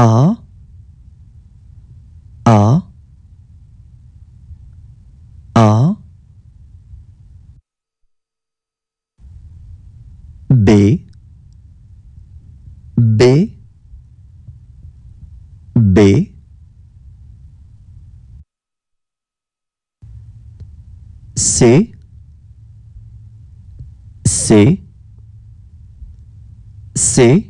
A A A B B B C C C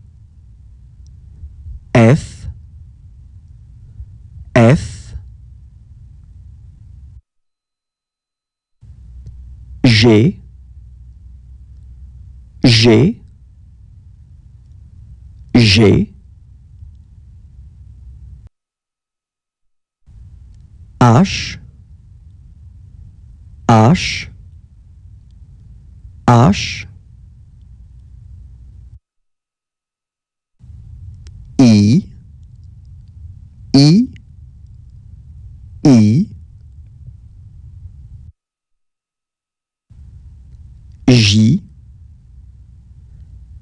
G, G, G, H, H, H,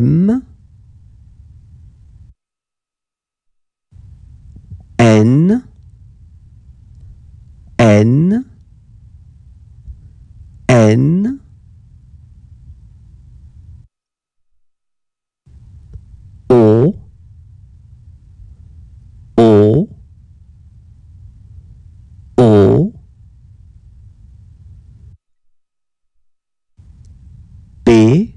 M N N N O O O B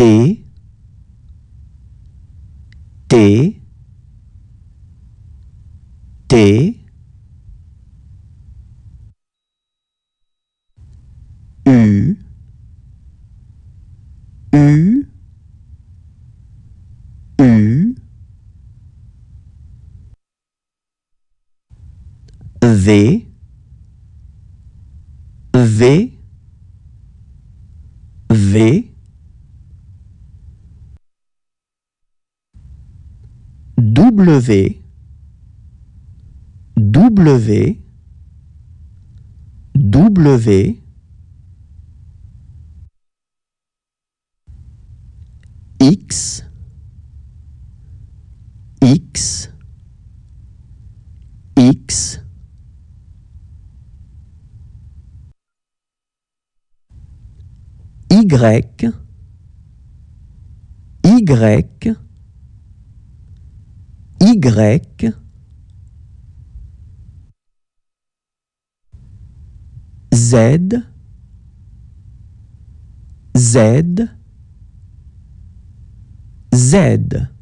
T T T U U U V V V W W W X X X Y Y y Z Z Z